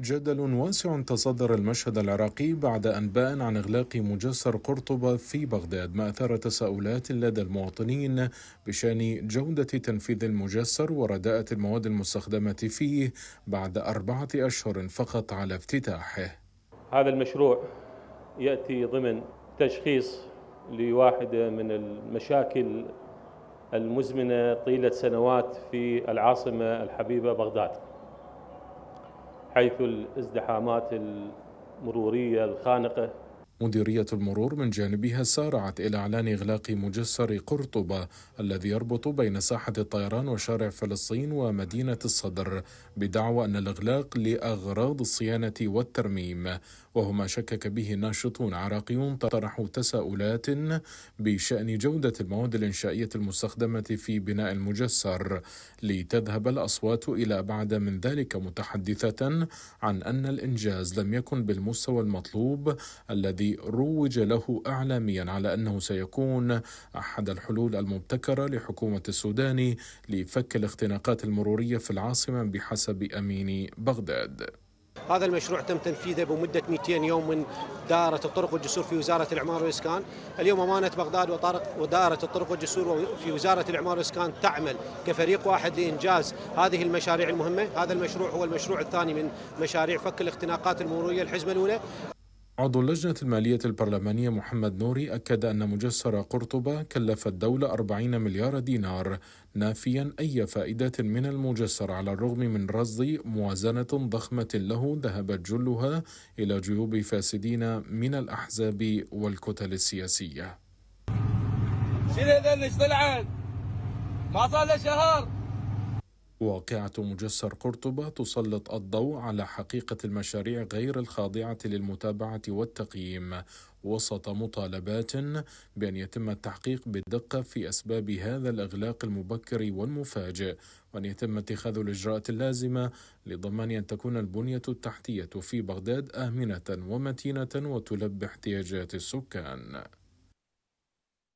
جدل واسع تصدر المشهد العراقي بعد أنباء عن إغلاق مجسر قرطبة في بغداد ما أثار تساؤلات لدى المواطنين بشأن جودة تنفيذ المجسر ورداءة المواد المستخدمة فيه بعد أربعة أشهر فقط على افتتاحه هذا المشروع يأتي ضمن تشخيص لواحدة من المشاكل المزمنة طيلة سنوات في العاصمة الحبيبة بغداد حيث الازدحامات المرورية الخانقة مديرية المرور من جانبها سارعت إلى إعلان إغلاق مجسر قرطبة الذي يربط بين ساحة الطيران وشارع فلسطين ومدينة الصدر بدعوى أن الإغلاق لأغراض الصيانة والترميم وهما شكك به ناشطون عراقيون طرحوا تساؤلات بشأن جودة المواد الإنشائية المستخدمة في بناء المجسر لتذهب الأصوات إلى أبعد من ذلك متحدثة عن أن الإنجاز لم يكن بالمستوى المطلوب الذي روج له اعلاميا على انه سيكون احد الحلول المبتكره لحكومه السودان لفك الاختناقات المروريه في العاصمه بحسب امين بغداد. هذا المشروع تم تنفيذه بمدة 200 يوم من دائرة الطرق والجسور في وزارة الإعمار والإسكان اليوم أمانة بغداد وطارق ودائرة الطرق والجسور في وزارة الإعمار والإسكان تعمل كفريق واحد لإنجاز هذه المشاريع المهمة هذا المشروع هو المشروع الثاني من مشاريع فك الاختناقات المرورية الحزمة الأولى عضو اللجنة المالية البرلمانية محمد نوري أكد أن مجسر قرطبة كلف الدولة 40 مليار دينار نافيا أي فائدة من المجسر على الرغم من رصد موازنة ضخمة له ذهبت جلها إلى جيوب فاسدين من الأحزاب والكتل السياسية شيل هذا طلعت ما صار له شهر واقعة مجسر قرطبة تسلط الضوء على حقيقة المشاريع غير الخاضعة للمتابعة والتقييم وسط مطالبات بأن يتم التحقيق بدقة في أسباب هذا الإغلاق المبكر والمفاجئ وأن يتم اتخاذ الإجراءات اللازمة لضمان أن تكون البنية التحتية في بغداد آمنة ومتينة وتلبي احتياجات السكان